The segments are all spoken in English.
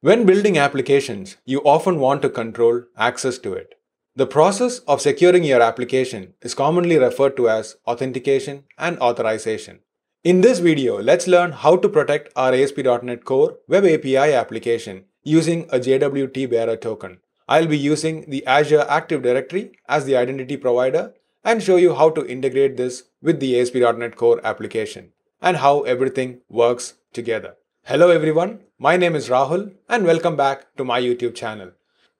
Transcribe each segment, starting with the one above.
When building applications, you often want to control access to it. The process of securing your application is commonly referred to as authentication and authorization. In this video, let's learn how to protect our ASP.NET Core Web API application using a JWT bearer token. I'll be using the Azure Active Directory as the identity provider and show you how to integrate this with the ASP.NET Core application and how everything works together. Hello everyone, my name is Rahul and welcome back to my YouTube channel.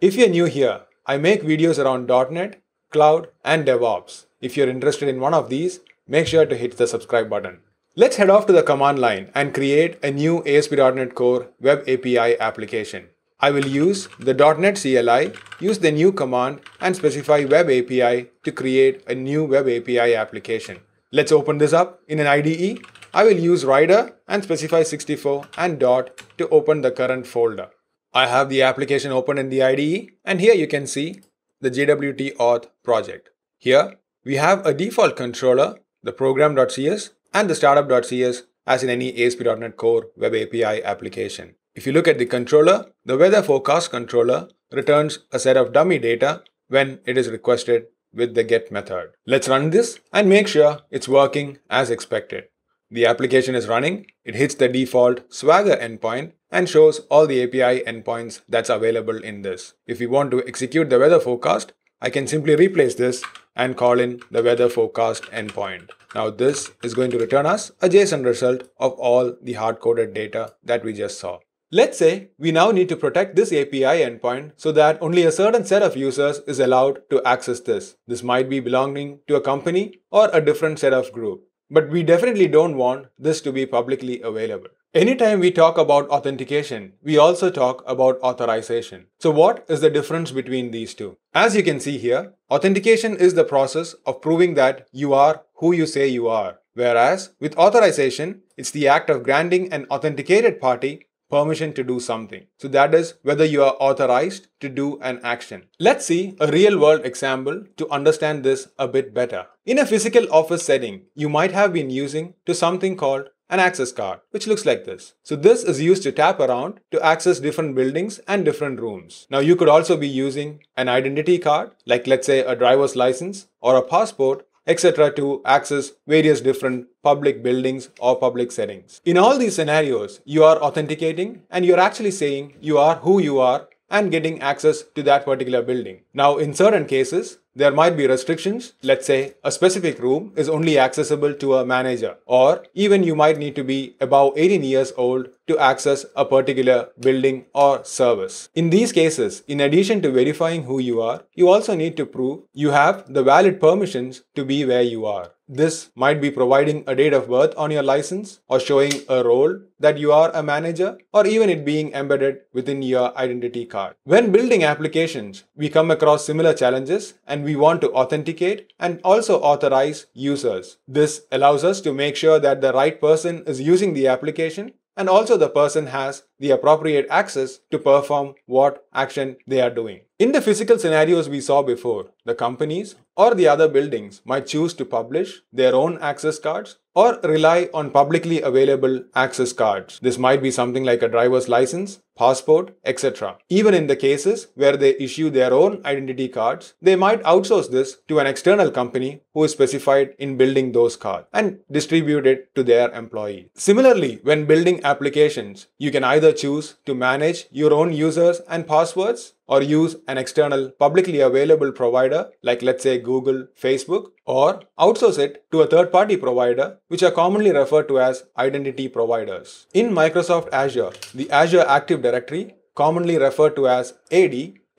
If you're new here, I make videos around .NET, Cloud and DevOps. If you're interested in one of these, make sure to hit the subscribe button. Let's head off to the command line and create a new ASP.NET Core Web API application. I will use the .NET CLI, use the new command and specify Web API to create a new Web API application. Let's open this up in an IDE I will use rider and specify 64 and dot to open the current folder. I have the application open in the IDE and here you can see the JWT auth project. Here we have a default controller, the program.cs and the startup.cs as in any ASP.NET Core Web API application. If you look at the controller, the weather forecast controller returns a set of dummy data when it is requested with the get method. Let's run this and make sure it's working as expected. The application is running, it hits the default Swagger endpoint and shows all the API endpoints that's available in this. If we want to execute the weather forecast, I can simply replace this and call in the weather forecast endpoint. Now this is going to return us a JSON result of all the hard-coded data that we just saw. Let's say we now need to protect this API endpoint so that only a certain set of users is allowed to access this. This might be belonging to a company or a different set of group. But we definitely don't want this to be publicly available. Anytime we talk about authentication, we also talk about authorization. So what is the difference between these two? As you can see here, authentication is the process of proving that you are who you say you are. Whereas with authorization, it's the act of granting an authenticated party permission to do something. So that is whether you are authorized to do an action. Let's see a real world example to understand this a bit better. In a physical office setting, you might have been using to something called an access card, which looks like this. So this is used to tap around to access different buildings and different rooms. Now you could also be using an identity card, like let's say a driver's license or a passport etc. to access various different public buildings or public settings. In all these scenarios, you are authenticating and you're actually saying you are who you are and getting access to that particular building. Now, in certain cases, there might be restrictions. Let's say a specific room is only accessible to a manager, or even you might need to be above 18 years old to access a particular building or service. In these cases, in addition to verifying who you are, you also need to prove you have the valid permissions to be where you are. This might be providing a date of birth on your license or showing a role that you are a manager or even it being embedded within your identity card. When building applications, we come across similar challenges and we want to authenticate and also authorize users. This allows us to make sure that the right person is using the application and also the person has the appropriate access to perform what action they are doing. In the physical scenarios we saw before, the companies or the other buildings might choose to publish their own access cards or rely on publicly available access cards. This might be something like a driver's license, passport, etc. Even in the cases where they issue their own identity cards, they might outsource this to an external company who is specified in building those cards and distribute it to their employees. Similarly, when building applications, you can either choose to manage your own users and passwords or use an external publicly available provider like let's say Google, Facebook, or outsource it to a third party provider, which are commonly referred to as identity providers. In Microsoft Azure, the Azure Active Directory, commonly referred to as AD,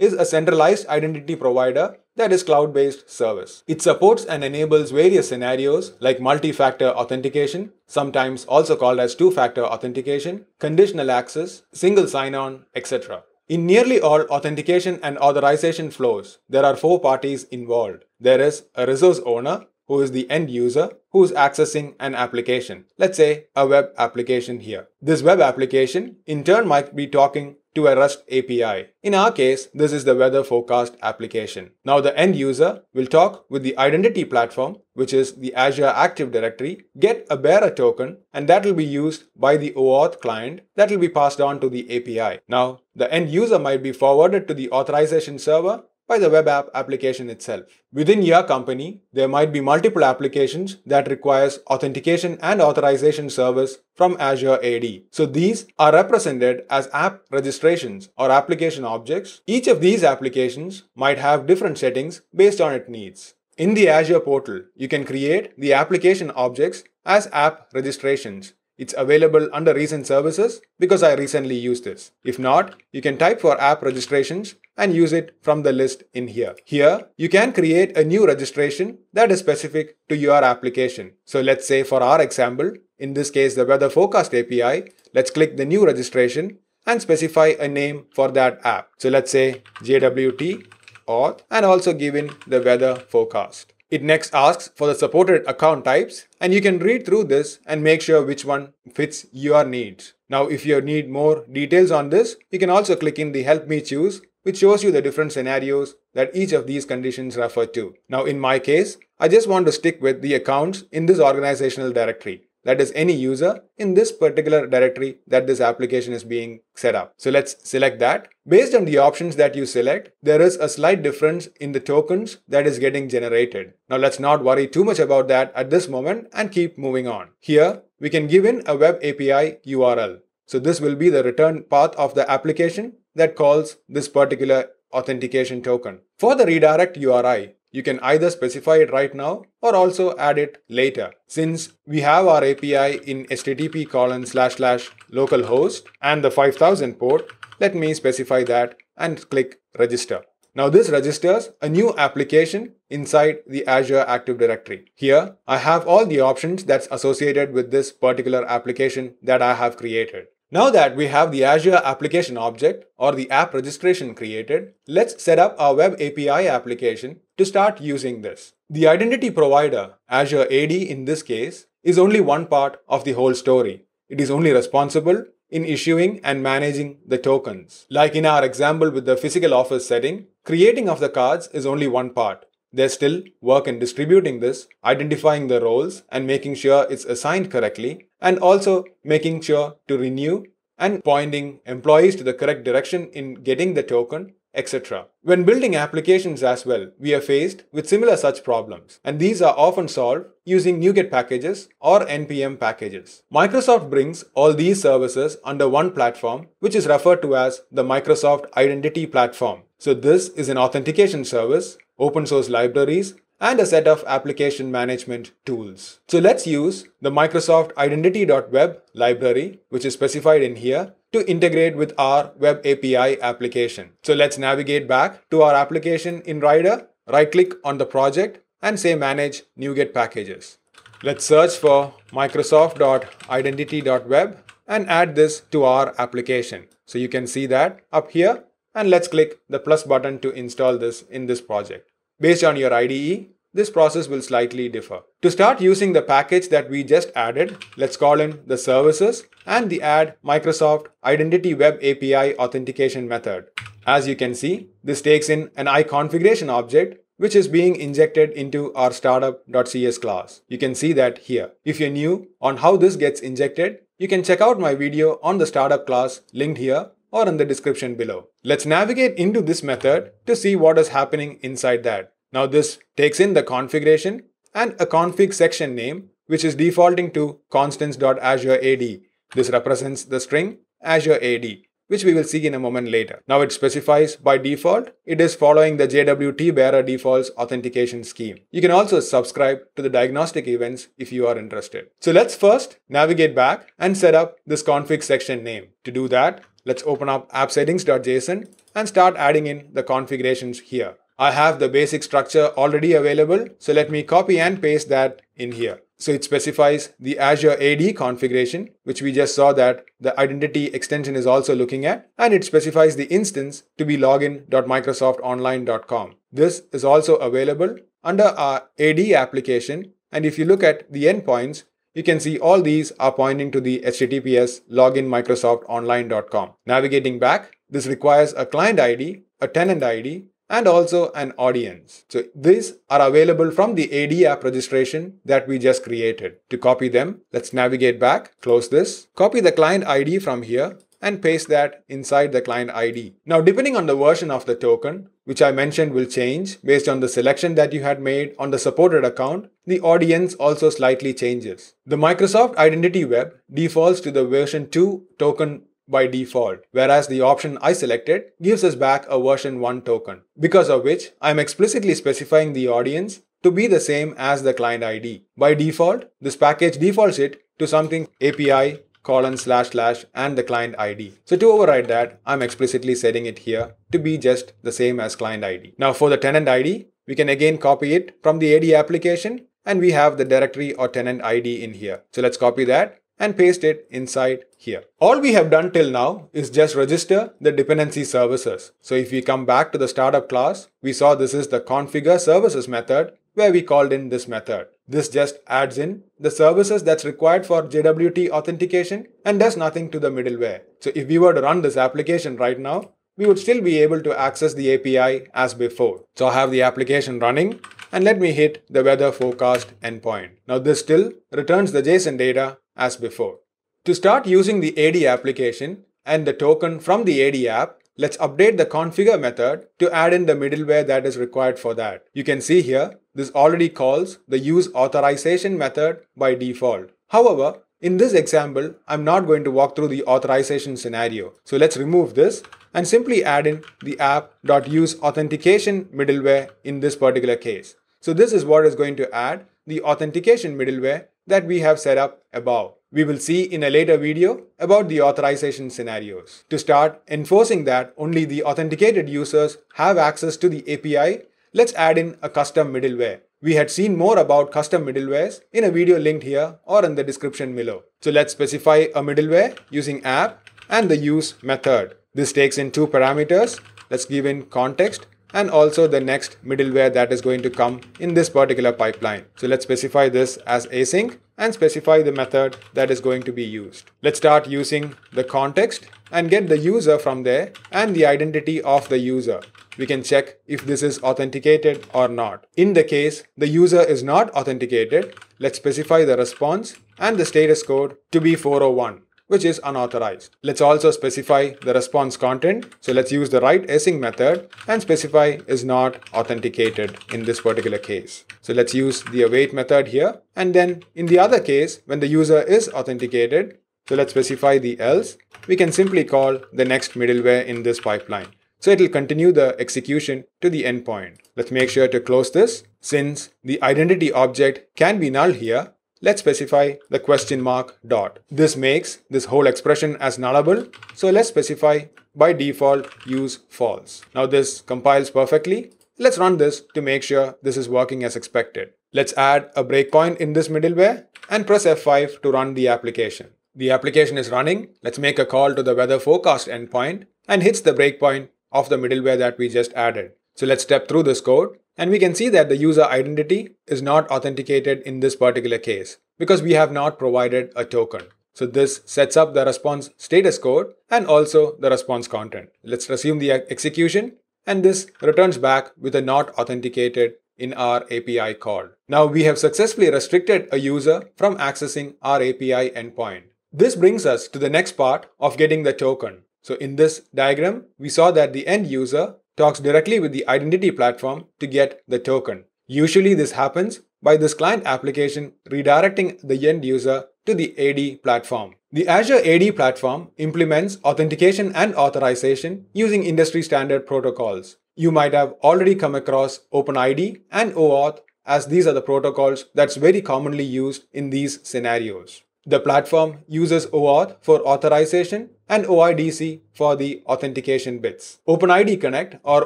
is a centralized identity provider that is cloud-based service. It supports and enables various scenarios like multi-factor authentication, sometimes also called as two-factor authentication, conditional access, single sign-on, etc. In nearly all authentication and authorization flows, there are four parties involved. There is a resource owner, who is the end user, who's accessing an application. Let's say a web application here. This web application in turn might be talking to a REST API. In our case, this is the weather forecast application. Now the end user will talk with the identity platform, which is the Azure Active Directory, get a bearer token, and that will be used by the OAuth client that will be passed on to the API. Now the end user might be forwarded to the authorization server by the web app application itself. Within your company, there might be multiple applications that requires authentication and authorization service from Azure AD. So these are represented as app registrations or application objects. Each of these applications might have different settings based on its needs. In the Azure portal, you can create the application objects as app registrations it's available under recent services because I recently used this. If not, you can type for app registrations and use it from the list in here. Here, you can create a new registration that is specific to your application. So let's say for our example, in this case the weather forecast API, let's click the new registration and specify a name for that app. So let's say JWT auth and also give in the weather forecast. It next asks for the supported account types and you can read through this and make sure which one fits your needs. Now if you need more details on this, you can also click in the help me choose which shows you the different scenarios that each of these conditions refer to. Now in my case, I just want to stick with the accounts in this organizational directory that is any user in this particular directory that this application is being set up. So let's select that. Based on the options that you select, there is a slight difference in the tokens that is getting generated. Now let's not worry too much about that at this moment and keep moving on. Here, we can give in a web API URL. So this will be the return path of the application that calls this particular authentication token. For the redirect URI, you can either specify it right now or also add it later. Since we have our API in http colon slash slash localhost and the 5000 port, let me specify that and click register. Now this registers a new application inside the Azure Active Directory. Here, I have all the options that's associated with this particular application that I have created. Now that we have the Azure application object or the app registration created, let's set up our web API application to start using this. The identity provider, Azure AD in this case, is only one part of the whole story. It is only responsible in issuing and managing the tokens. Like in our example with the physical office setting, creating of the cards is only one part. They still work in distributing this, identifying the roles and making sure it's assigned correctly, and also making sure to renew and pointing employees to the correct direction in getting the token, etc. When building applications as well, we are faced with similar such problems, and these are often solved using NuGet packages or NPM packages. Microsoft brings all these services under one platform, which is referred to as the Microsoft Identity Platform. So this is an authentication service open source libraries, and a set of application management tools. So let's use the Microsoft Identity.web library, which is specified in here, to integrate with our Web API application. So let's navigate back to our application in Rider, right-click on the project, and say Manage NuGet Packages. Let's search for microsoft.identity.web and add this to our application. So you can see that up here and let's click the plus button to install this in this project. Based on your IDE, this process will slightly differ. To start using the package that we just added, let's call in the services and the add Microsoft Identity Web API authentication method. As you can see, this takes in an iConfiguration object which is being injected into our startup.cs class. You can see that here. If you're new on how this gets injected, you can check out my video on the startup class linked here or in the description below. Let's navigate into this method to see what is happening inside that. Now this takes in the configuration and a config section name which is defaulting to constants.azuread. This represents the string azuread which we will see in a moment later. Now it specifies by default, it is following the JWT bearer defaults authentication scheme. You can also subscribe to the diagnostic events if you are interested. So let's first navigate back and set up this config section name. To do that, Let's open up appsettings.json and start adding in the configurations here. I have the basic structure already available, so let me copy and paste that in here. So it specifies the Azure AD configuration, which we just saw that the identity extension is also looking at, and it specifies the instance to be login.microsoftonline.com. This is also available under our AD application, and if you look at the endpoints, you can see all these are pointing to the HTTPS login microsoftonline.com. Navigating back, this requires a client ID, a tenant ID, and also an audience. So these are available from the AD app registration that we just created. To copy them, let's navigate back, close this, copy the client ID from here, and paste that inside the client ID. Now, depending on the version of the token, which I mentioned will change based on the selection that you had made on the supported account, the audience also slightly changes. The Microsoft Identity Web defaults to the version 2 token by default, whereas the option I selected gives us back a version 1 token, because of which I'm explicitly specifying the audience to be the same as the client ID. By default, this package defaults it to something API colon slash slash and the client ID. So to override that, I'm explicitly setting it here to be just the same as client ID. Now for the tenant ID, we can again copy it from the AD application and we have the directory or tenant ID in here. So let's copy that and paste it inside here. All we have done till now is just register the dependency services. So if we come back to the startup class, we saw this is the configure services method where we called in this method. This just adds in the services that's required for JWT authentication and does nothing to the middleware. So if we were to run this application right now, we would still be able to access the API as before. So I have the application running and let me hit the weather forecast endpoint. Now this still returns the JSON data as before. To start using the AD application and the token from the AD app, let's update the configure method to add in the middleware that is required for that. You can see here this already calls the use authorization method by default. However, in this example, I'm not going to walk through the authorization scenario. So let's remove this and simply add in the app.useAuthentication authentication middleware in this particular case. So this is what is going to add the authentication middleware that we have set up above. We will see in a later video about the authorization scenarios. To start enforcing that only the authenticated users have access to the API let's add in a custom middleware. We had seen more about custom middlewares in a video linked here or in the description below. So let's specify a middleware using app and the use method. This takes in two parameters. Let's give in context and also the next middleware that is going to come in this particular pipeline. So let's specify this as async and specify the method that is going to be used. Let's start using the context and get the user from there and the identity of the user. We can check if this is authenticated or not. In the case the user is not authenticated, let's specify the response and the status code to be 401 which is unauthorized. Let's also specify the response content. So let's use the write async method and specify is not authenticated in this particular case. So let's use the await method here. And then in the other case, when the user is authenticated, so let's specify the else, we can simply call the next middleware in this pipeline. So it'll continue the execution to the endpoint. Let's make sure to close this. Since the identity object can be null here, let's specify the question mark dot. This makes this whole expression as nullable. So let's specify by default use false. Now this compiles perfectly. Let's run this to make sure this is working as expected. Let's add a breakpoint in this middleware and press F5 to run the application. The application is running. Let's make a call to the weather forecast endpoint and hits the breakpoint of the middleware that we just added. So let's step through this code. And we can see that the user identity is not authenticated in this particular case because we have not provided a token. So this sets up the response status code and also the response content. Let's resume the execution and this returns back with a not authenticated in our API call. Now we have successfully restricted a user from accessing our API endpoint. This brings us to the next part of getting the token. So in this diagram, we saw that the end user talks directly with the identity platform to get the token. Usually this happens by this client application redirecting the end user to the AD platform. The Azure AD platform implements authentication and authorization using industry standard protocols. You might have already come across OpenID and OAuth as these are the protocols that's very commonly used in these scenarios. The platform uses OAuth for authorization and OIDC for the authentication bits. OpenID Connect or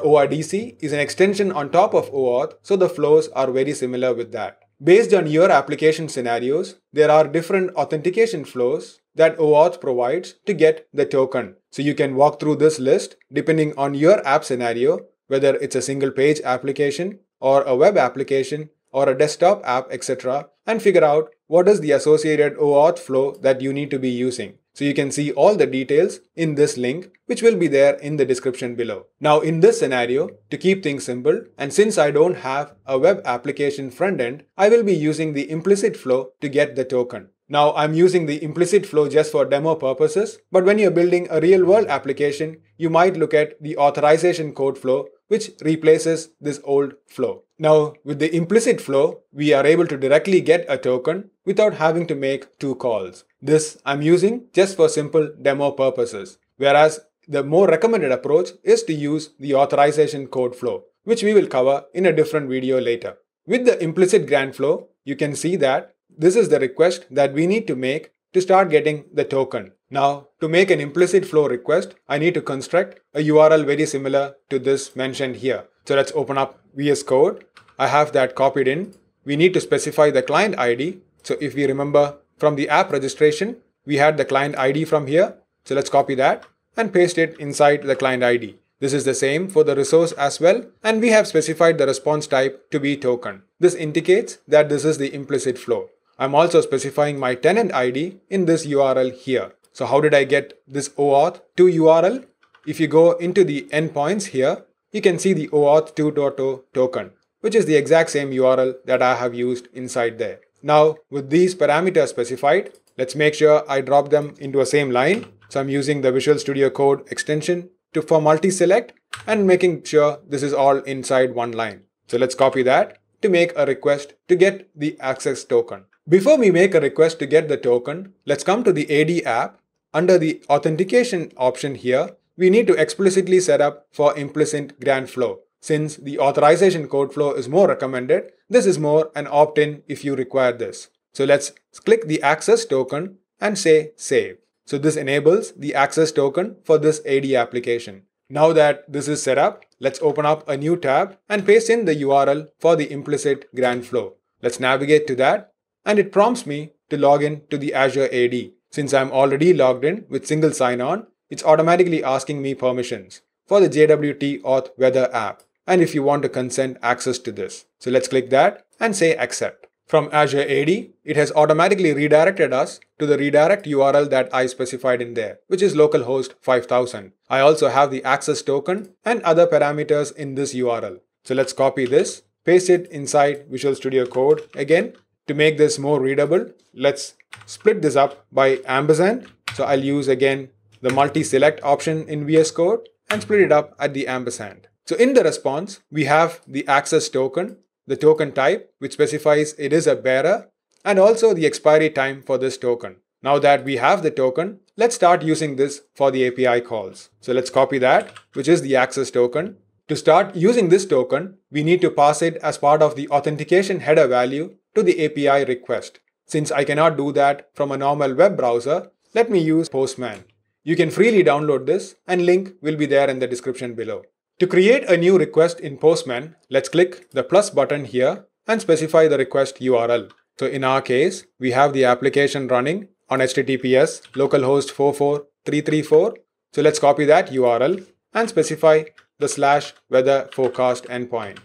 OIDC is an extension on top of OAuth, so the flows are very similar with that. Based on your application scenarios, there are different authentication flows that OAuth provides to get the token. So you can walk through this list depending on your app scenario, whether it's a single page application or a web application or a desktop app, etc., and figure out what is the associated OAuth flow that you need to be using. So you can see all the details in this link, which will be there in the description below. Now in this scenario, to keep things simple, and since I don't have a web application front end, I will be using the implicit flow to get the token. Now I'm using the implicit flow just for demo purposes, but when you're building a real world application, you might look at the authorization code flow which replaces this old flow. Now, with the implicit flow, we are able to directly get a token without having to make two calls. This I'm using just for simple demo purposes, whereas the more recommended approach is to use the authorization code flow, which we will cover in a different video later. With the implicit grant flow, you can see that this is the request that we need to make to start getting the token. Now, to make an implicit flow request, I need to construct a URL very similar to this mentioned here. So let's open up VS Code. I have that copied in. We need to specify the client ID. So if we remember from the app registration, we had the client ID from here. So let's copy that and paste it inside the client ID. This is the same for the resource as well and we have specified the response type to be token. This indicates that this is the implicit flow. I'm also specifying my tenant ID in this URL here. So how did I get this OAuth 2 URL? If you go into the endpoints here, you can see the OAuth 2.0 token, which is the exact same URL that I have used inside there. Now, with these parameters specified, let's make sure I drop them into a same line. So I'm using the Visual Studio Code extension to for multi-select and making sure this is all inside one line. So let's copy that to make a request to get the access token. Before we make a request to get the token, let's come to the AD app under the authentication option here, we need to explicitly set up for implicit grant flow. Since the authorization code flow is more recommended, this is more an opt-in if you require this. So let's click the access token and say save. So this enables the access token for this AD application. Now that this is set up, let's open up a new tab and paste in the URL for the implicit grant flow. Let's navigate to that and it prompts me to log in to the Azure AD. Since I'm already logged in with single sign-on, it's automatically asking me permissions for the JWT Auth Weather app and if you want to consent access to this. So let's click that and say accept. From Azure AD, it has automatically redirected us to the redirect URL that I specified in there, which is localhost 5000. I also have the access token and other parameters in this URL. So let's copy this, paste it inside Visual Studio Code again, to make this more readable, let's split this up by ampersand. So I'll use again the multi-select option in VS Code and split it up at the ampersand. So in the response, we have the access token, the token type, which specifies it is a bearer, and also the expiry time for this token. Now that we have the token, let's start using this for the API calls. So let's copy that, which is the access token. To start using this token, we need to pass it as part of the authentication header value to the API request. Since I cannot do that from a normal web browser, let me use Postman. You can freely download this and link will be there in the description below. To create a new request in Postman, let's click the plus button here and specify the request URL. So in our case, we have the application running on HTTPS localhost 44334. So let's copy that URL and specify the slash weather forecast endpoint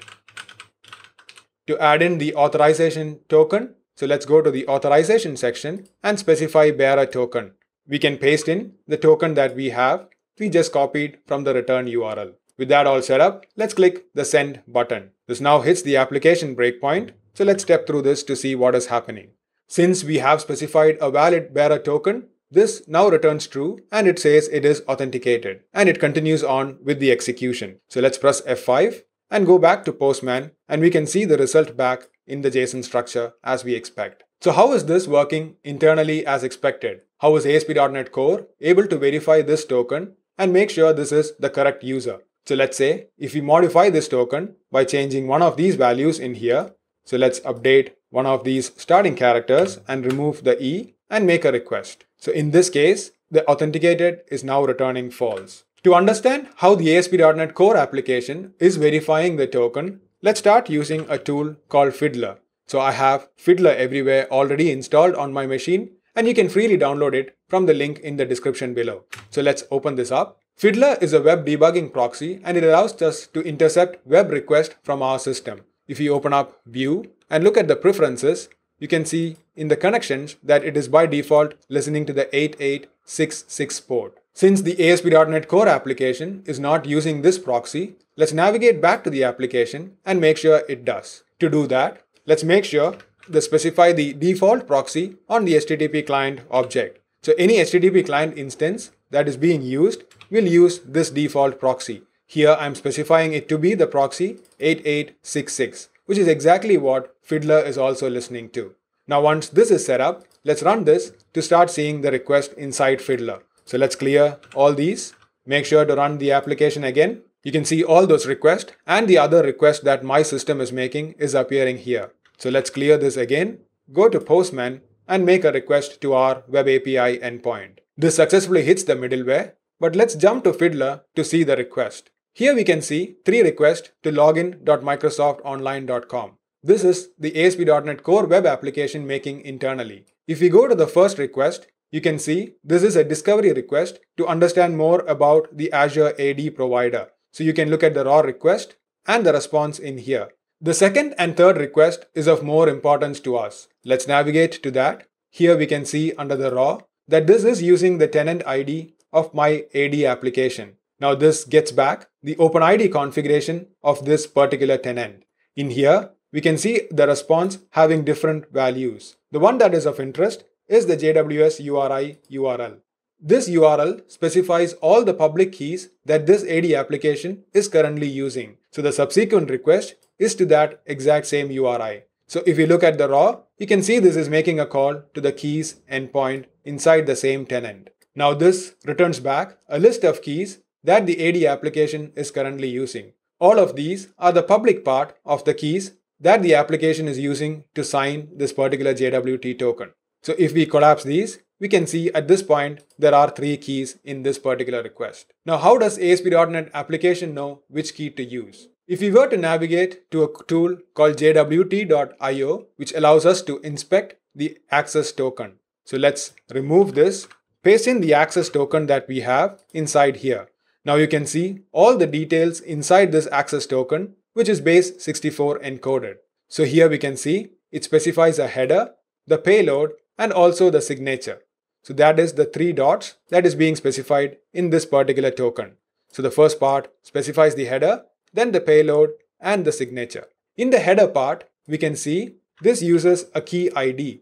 to add in the authorization token. So let's go to the authorization section and specify bearer token. We can paste in the token that we have. We just copied from the return URL. With that all set up, let's click the send button. This now hits the application breakpoint. So let's step through this to see what is happening. Since we have specified a valid bearer token, this now returns true and it says it is authenticated and it continues on with the execution. So let's press F5 and go back to Postman and we can see the result back in the JSON structure as we expect. So how is this working internally as expected? How is ASP.NET Core able to verify this token and make sure this is the correct user? So let's say if we modify this token by changing one of these values in here, so let's update one of these starting characters and remove the E and make a request. So in this case, the authenticated is now returning false. To understand how the ASP.NET Core application is verifying the token Let's start using a tool called Fiddler. So I have Fiddler everywhere already installed on my machine and you can freely download it from the link in the description below. So let's open this up. Fiddler is a web debugging proxy and it allows us to intercept web requests from our system. If you open up View and look at the preferences, you can see in the connections that it is by default listening to the 8866 port. Since the ASP.NET Core application is not using this proxy, Let's navigate back to the application and make sure it does. To do that, let's make sure they specify the default proxy on the HTTP client object. So any HTTP client instance that is being used will use this default proxy. Here I'm specifying it to be the proxy 8866, which is exactly what Fiddler is also listening to. Now once this is set up, let's run this to start seeing the request inside Fiddler. So let's clear all these, make sure to run the application again you can see all those requests and the other request that my system is making is appearing here. So let's clear this again, go to Postman and make a request to our web API endpoint. This successfully hits the middleware, but let's jump to Fiddler to see the request. Here we can see three requests to login.microsoftonline.com. This is the ASP.NET Core web application making internally. If we go to the first request, you can see this is a discovery request to understand more about the Azure AD provider. So you can look at the raw request and the response in here. The second and third request is of more importance to us. Let's navigate to that. Here we can see under the raw that this is using the tenant ID of my AD application. Now this gets back the OpenID configuration of this particular tenant. In here, we can see the response having different values. The one that is of interest is the JWS URI URL. This URL specifies all the public keys that this AD application is currently using. So the subsequent request is to that exact same URI. So if you look at the raw, you can see this is making a call to the keys endpoint inside the same tenant. Now this returns back a list of keys that the AD application is currently using. All of these are the public part of the keys that the application is using to sign this particular JWT token. So if we collapse these, we can see at this point there are three keys in this particular request. Now how does ASP.NET application know which key to use? If we were to navigate to a tool called jwt.io which allows us to inspect the access token. So let's remove this, paste in the access token that we have inside here. Now you can see all the details inside this access token which is base 64 encoded. So here we can see it specifies a header, the payload and also the signature. So that is the three dots that is being specified in this particular token. So the first part specifies the header, then the payload and the signature. In the header part, we can see this uses a key ID.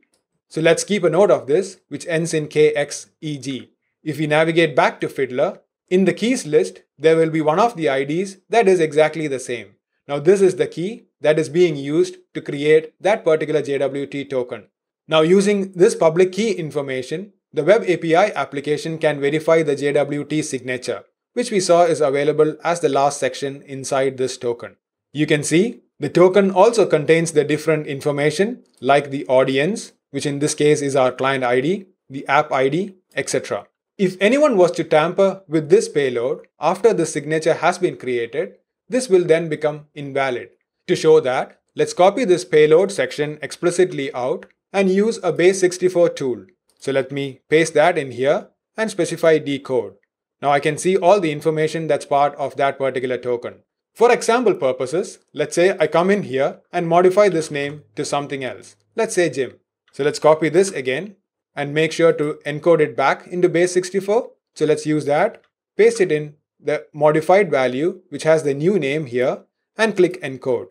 So let's keep a note of this, which ends in KXEG. If we navigate back to Fiddler, in the keys list, there will be one of the IDs that is exactly the same. Now this is the key that is being used to create that particular JWT token. Now using this public key information, the Web API application can verify the JWT signature, which we saw is available as the last section inside this token. You can see the token also contains the different information like the audience, which in this case is our client ID, the app ID, etc. If anyone was to tamper with this payload after the signature has been created, this will then become invalid. To show that, let's copy this payload section explicitly out and use a base64 tool so let me paste that in here and specify decode. Now I can see all the information that's part of that particular token. For example purposes, let's say I come in here and modify this name to something else. Let's say Jim. So let's copy this again and make sure to encode it back into base64. So let's use that, paste it in the modified value, which has the new name here and click encode.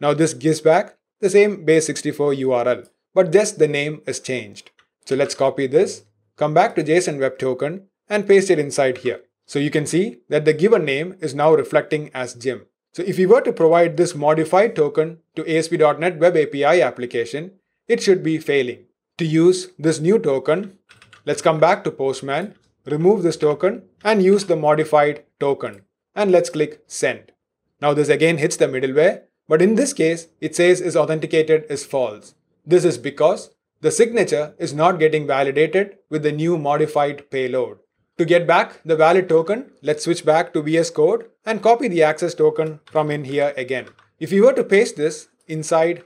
Now this gives back the same base64 URL, but just the name is changed. So let's copy this, come back to JSON Web Token and paste it inside here. So you can see that the given name is now reflecting as Jim. So if we were to provide this modified token to ASP.NET Web API application, it should be failing. To use this new token, let's come back to Postman, remove this token and use the modified token. And let's click send. Now this again hits the middleware, but in this case, it says is authenticated is false. This is because the signature is not getting validated with the new modified payload. To get back the valid token, let's switch back to VS Code and copy the access token from in here again. If you were to paste this inside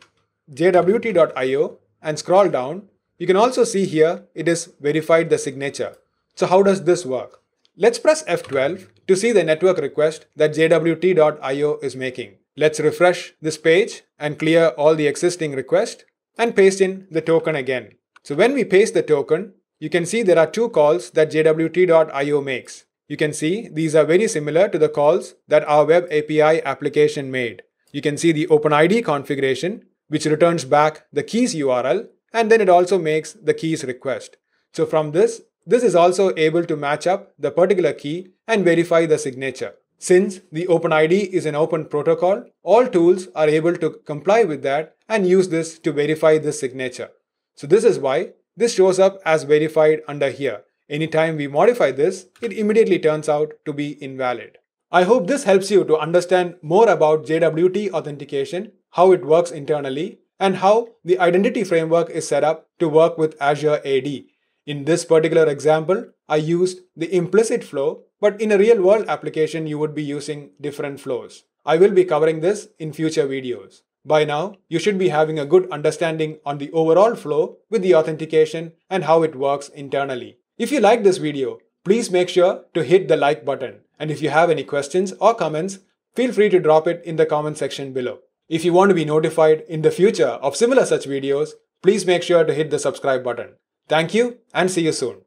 jwt.io and scroll down, you can also see here it is verified the signature. So how does this work? Let's press F12 to see the network request that jwt.io is making. Let's refresh this page and clear all the existing requests and paste in the token again. So when we paste the token, you can see there are two calls that jwt.io makes. You can see these are very similar to the calls that our web API application made. You can see the OpenID configuration, which returns back the keys URL, and then it also makes the keys request. So from this, this is also able to match up the particular key and verify the signature. Since the OpenID is an open protocol, all tools are able to comply with that and use this to verify the signature. So this is why this shows up as verified under here. Anytime we modify this, it immediately turns out to be invalid. I hope this helps you to understand more about JWT authentication, how it works internally, and how the identity framework is set up to work with Azure AD. In this particular example, I used the implicit flow but in a real world application, you would be using different flows. I will be covering this in future videos. By now, you should be having a good understanding on the overall flow with the authentication and how it works internally. If you like this video, please make sure to hit the like button. And if you have any questions or comments, feel free to drop it in the comment section below. If you want to be notified in the future of similar such videos, please make sure to hit the subscribe button. Thank you and see you soon.